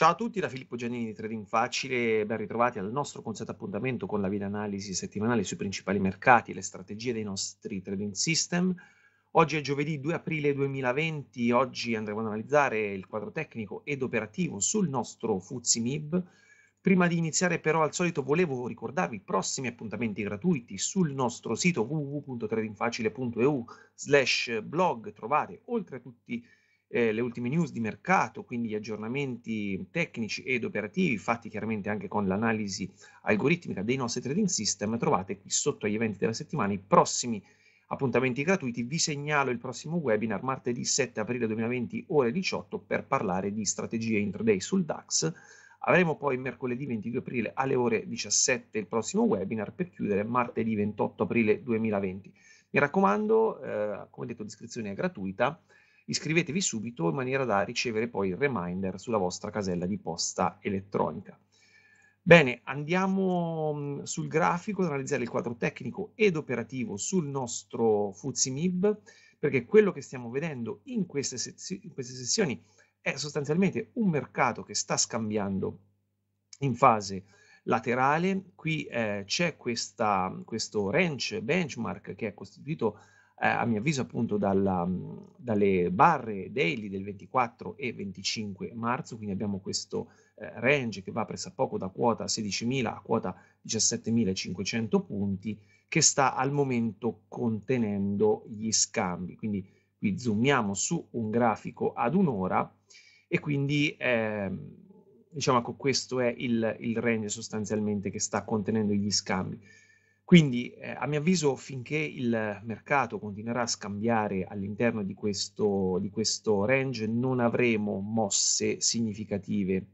Ciao a tutti da Filippo Giannini di Trading Facile, ben ritrovati al nostro consueto appuntamento con la video analisi settimanale sui principali mercati e le strategie dei nostri trading system. Oggi è giovedì 2 aprile 2020, oggi andremo ad analizzare il quadro tecnico ed operativo sul nostro Fuzzi MIB. Prima di iniziare però al solito volevo ricordarvi i prossimi appuntamenti gratuiti sul nostro sito www.tradingfacile.eu slash blog, trovate oltre a tutti i eh, le ultime news di mercato, quindi gli aggiornamenti tecnici ed operativi fatti chiaramente anche con l'analisi algoritmica dei nostri trading system, trovate qui sotto agli eventi della settimana i prossimi appuntamenti gratuiti. Vi segnalo il prossimo webinar martedì 7 aprile 2020 ore 18 per parlare di strategie intraday sul DAX. Avremo poi mercoledì 22 aprile alle ore 17 il prossimo webinar per chiudere martedì 28 aprile 2020. Mi raccomando, eh, come detto descrizione è gratuita, iscrivetevi subito in maniera da ricevere poi il reminder sulla vostra casella di posta elettronica. Bene, andiamo mm, sul grafico ad analizzare il quadro tecnico ed operativo sul nostro FuzziMib, perché quello che stiamo vedendo in queste, in queste sessioni è sostanzialmente un mercato che sta scambiando in fase laterale. Qui eh, c'è questo range benchmark che è costituito eh, a mio avviso appunto dalla, mm, dalle barre daily del 24 e 25 marzo, quindi abbiamo questo eh, range che va pressappoco da quota 16.000 a quota 17.500 punti che sta al momento contenendo gli scambi, quindi qui zoomiamo su un grafico ad un'ora e quindi eh, diciamo che ecco, questo è il, il range sostanzialmente che sta contenendo gli scambi. Quindi, eh, a mio avviso, finché il mercato continuerà a scambiare all'interno di questo, di questo range, non avremo mosse significative.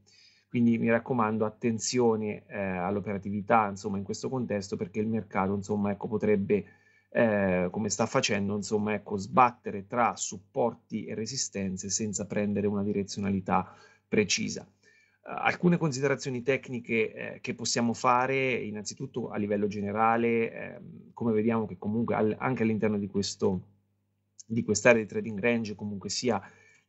Quindi mi raccomando, attenzione eh, all'operatività insomma, in questo contesto, perché il mercato insomma, ecco, potrebbe, eh, come sta facendo, insomma, ecco, sbattere tra supporti e resistenze senza prendere una direzionalità precisa alcune considerazioni tecniche eh, che possiamo fare, innanzitutto a livello generale, eh, come vediamo che comunque al, anche all'interno di, questo, di quest'area di trading range comunque sia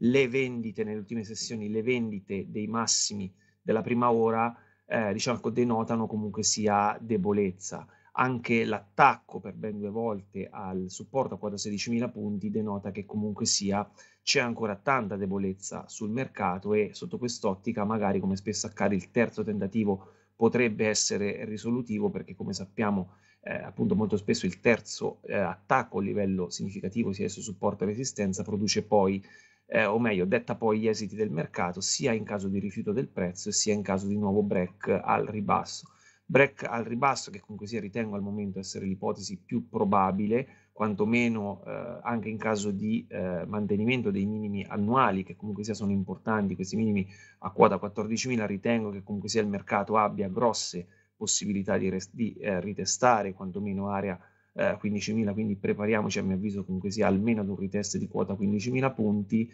le vendite nelle ultime sessioni, le vendite dei massimi della prima ora, eh, diciamo, ecco, denotano comunque sia debolezza anche l'attacco per ben due volte al supporto a 416.000 punti denota che comunque sia c'è ancora tanta debolezza sul mercato e sotto quest'ottica magari come spesso accade il terzo tentativo potrebbe essere risolutivo perché come sappiamo eh, appunto molto spesso il terzo eh, attacco a livello significativo sia su supporto e resistenza produce poi eh, o meglio detta poi gli esiti del mercato sia in caso di rifiuto del prezzo sia in caso di nuovo break al ribasso break al ribasso, che comunque sia ritengo al momento essere l'ipotesi più probabile, quantomeno eh, anche in caso di eh, mantenimento dei minimi annuali, che comunque sia sono importanti, questi minimi a quota 14.000, ritengo che comunque sia il mercato abbia grosse possibilità di, rest- di eh, ritestare quantomeno area 15.000, eh, quindi prepariamoci a mio avviso comunque sia almeno ad un ritest di quota 15.000 punti.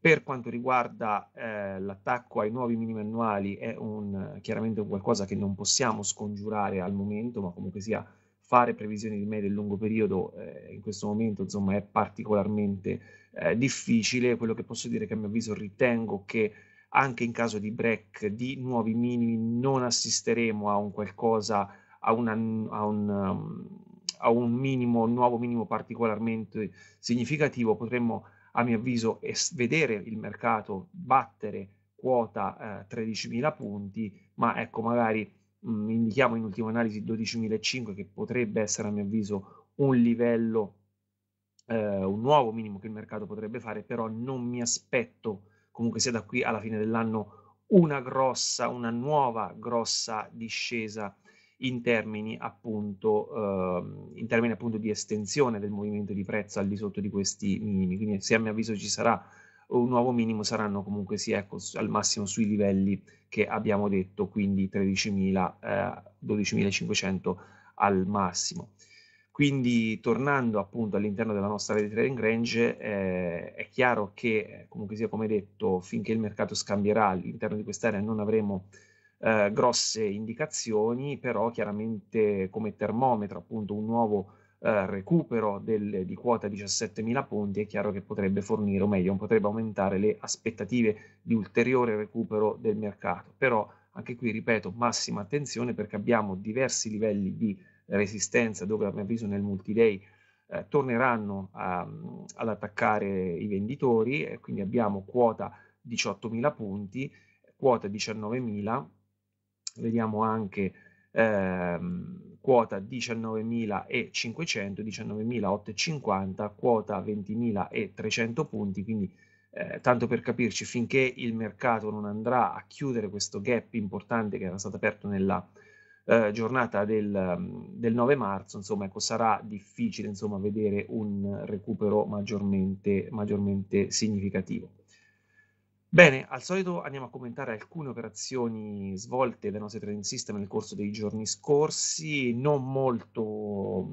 Per quanto riguarda eh, l'attacco ai nuovi minimi annuali, è un, chiaramente un qualcosa che non possiamo scongiurare al momento, ma comunque sia fare previsioni di medio e lungo periodo eh, in questo momento insomma, è particolarmente eh, difficile. Quello che posso dire è che a mio avviso ritengo che anche in caso di break di nuovi minimi non assisteremo a un qualcosa, a, una, a un... Um, a un minimo, un nuovo minimo particolarmente significativo, potremmo a mio avviso vedere il mercato battere quota eh, 13.000 punti, ma ecco magari mh, mm, indichiamo in ultima analisi 12.005 che potrebbe essere a mio avviso un livello, eh, un nuovo minimo che il mercato potrebbe fare, però non mi aspetto comunque sia da qui alla fine dell'anno una grossa, una nuova grossa discesa in termini appunto, eh, in termini appunto di estensione del movimento di prezzo al di sotto di questi minimi. Quindi se a mio avviso ci sarà un nuovo minimo saranno comunque sì, ecco, al massimo sui livelli che abbiamo detto, quindi 13.000, eh, 12.500 al massimo. Quindi tornando appunto all'interno della nostra rete trading range, eh, è chiaro che eh, comunque sia come detto, finché il mercato scambierà all'interno di quest'area non avremo eh, grosse indicazioni, però chiaramente come termometro appunto un nuovo eh, recupero del, di quota 17.000 punti è chiaro che potrebbe fornire, o meglio, potrebbe aumentare le aspettative di ulteriore recupero del mercato. Però anche qui, ripeto, massima attenzione perché abbiamo diversi livelli di resistenza dove a mio avviso nel multiday eh, torneranno a, ad attaccare i venditori, quindi abbiamo quota 18.000 punti, quota 19.000 vediamo anche ehm, quota 19.500, 19.850, quota 20.300 punti, quindi eh, tanto per capirci, finché il mercato non andrà a chiudere questo gap importante che era stato aperto nella eh, giornata del, del, 9 marzo, insomma, ecco, sarà difficile insomma, vedere un recupero maggiormente, maggiormente significativo. Bene, al solito andiamo a commentare alcune operazioni svolte dai nostri trading system nel corso dei giorni scorsi, non molto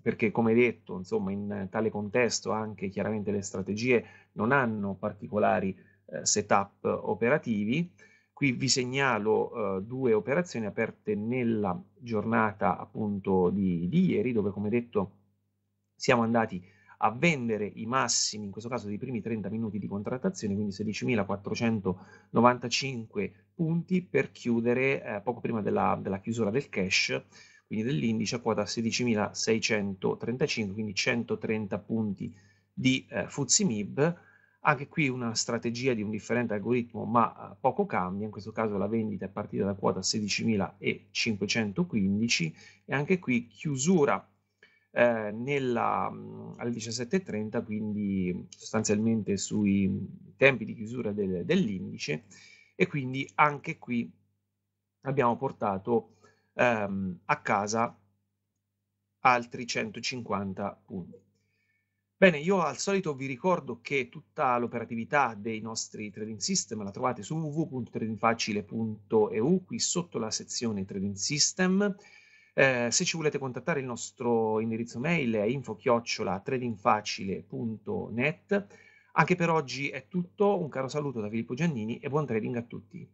perché come detto, insomma, in tale contesto anche chiaramente le strategie non hanno particolari eh, setup operativi. Qui vi segnalo eh, due operazioni aperte nella giornata appunto di, di ieri, dove come detto siamo andati a a vendere i massimi, in questo caso dei primi 30 minuti di contrattazione, quindi 16.495 punti per chiudere eh, poco prima della, della chiusura del cash quindi dell'indice a quota 16.635, quindi 130 punti di eh, FUZIMIB. Anche qui una strategia di un differente algoritmo, ma eh, poco cambia, in questo caso la vendita è partita da quota 16.515 e anche qui chiusura eh, nella, mm, alle 17.30, quindi sostanzialmente sui tempi di chiusura del, dell'indice e quindi anche qui abbiamo portato ehm, a casa altri 150 punti. Bene, io al solito vi ricordo che tutta l'operatività dei nostri trading system la trovate su www.tradingfacile.eu, qui sotto la sezione trading system. Eh, se ci volete contattare il nostro indirizzo mail è info-tradingfacile.net. Anche per oggi è tutto, un caro saluto da Filippo Giannini e buon trading a tutti.